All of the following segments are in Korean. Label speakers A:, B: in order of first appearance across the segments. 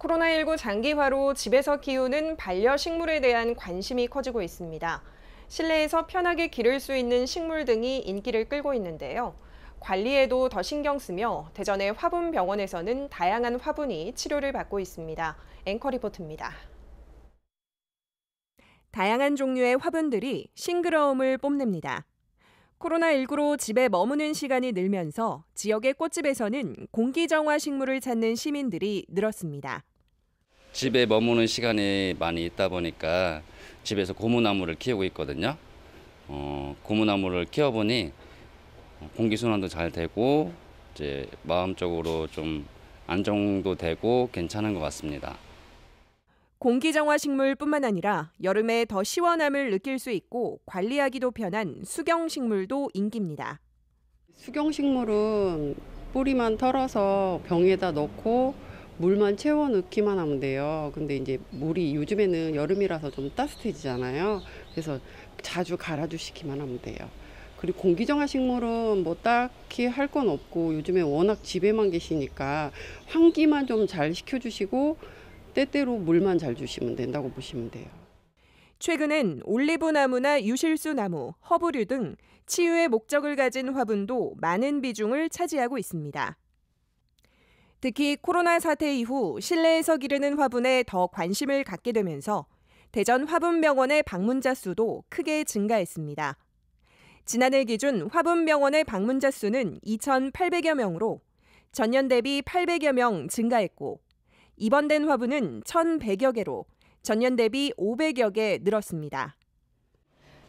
A: 코로나19 장기화로 집에서 키우는 반려식물에 대한 관심이 커지고 있습니다. 실내에서 편하게 기를 수 있는 식물 등이 인기를 끌고 있는데요. 관리에도 더 신경 쓰며 대전의 화분병원에서는 다양한 화분이 치료를 받고 있습니다. 앵커 리포트입니다. 다양한 종류의 화분들이 싱그러움을 뽐냅니다. 코로나19로 집에 머무는 시간이 늘면서 지역의 꽃집에서는 공기정화 식물을 찾는 시민들이 늘었습니다.
B: 집에 머무는 시간이 많이 있다 보니까 집에서 고무나무를 키우고 있거든요. 어, 고무나무를 키워보니 공기순환도 잘 되고 이제 마음적으로 좀 안정도 되고 괜찮은 것 같습니다.
A: 공기정화 식물뿐만 아니라 여름에 더 시원함을 느낄 수 있고 관리하기도 편한 수경 식물도 인기입니다.
B: 수경 식물은 뿌리만 털어서 병에다 넣고 물만 채워 넣기만 하면 돼요. 근데 이제 물이 요즘에는 여름이라서 좀 따뜻해지잖아요. 그래서 자주 갈아주시기만 하면 돼요. 그리고 공기정화 식물은 뭐 딱히 할 건 없고 요즘에 워낙 집에만 계시니까 환기만 좀 잘 시켜주시고 때때로 물만 잘 주시면 된다고 보시면 돼요. 최근엔 올리브
A: 나무나 유실수 나무, 허브류 등 치유의 목적을 가진 화분도 많은 비중을 차지하고 있습니다. 특히 코로나 사태 이후 실내에서 기르는 화분에 더 관심을 갖게 되면서 대전 화분병원의 방문자 수도 크게 증가했습니다. 지난해 기준 화분병원의 방문자 수는 2,800여 명으로 전년 대비 800여 명 증가했고 입원된 화분은 1,100여 개로 전년 대비 500여 개 늘었습니다.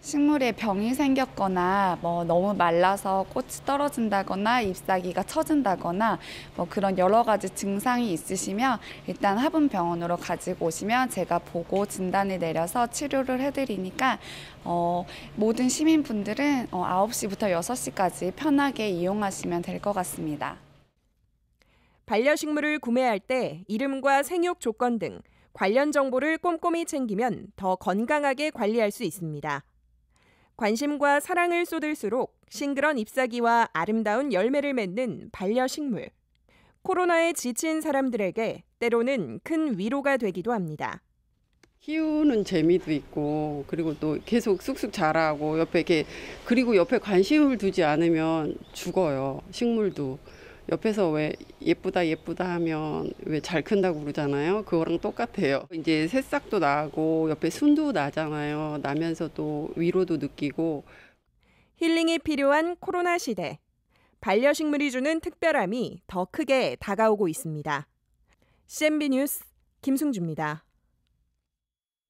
C: 식물에 병이 생겼거나 뭐 너무 말라서 꽃이 떨어진다거나 잎사귀가 처진다거나 뭐 그런 여러 가지 증상이 있으시면 일단 화분병원으로 가지고 오시면 제가 보고 진단을 내려서 치료를 해드리니까 어, 모든 시민분들은 어, 9시부터 6시까지 편하게 이용하시면 될 것 같습니다.
A: 반려식물을 구매할 때 이름과 생육 조건 등 관련 정보를 꼼꼼히 챙기면 더 건강하게 관리할 수 있습니다. 관심과 사랑을 쏟을수록 싱그런 잎사귀와 아름다운 열매를 맺는 반려식물. 코로나에 지친 사람들에게 때로는 큰 위로가 되기도 합니다.
B: 키우는 재미도 있고 그리고 또 계속 쑥쑥 자라고 옆에 이렇게 그리고 옆에 관심을 두지 않으면 죽어요 식물도 옆에서 왜 예쁘다 예쁘다 하면 왜 잘 큰다고 그러잖아요. 그거랑 똑같아요. 이제 새싹도 나고 옆에 순도 나잖아요. 나면서도 위로도 느끼고 힐링이
A: 필요한 코로나 시대. 반려식물이 주는 특별함이 더 크게 다가오고 있습니다. CNB 뉴스 김승주입니다.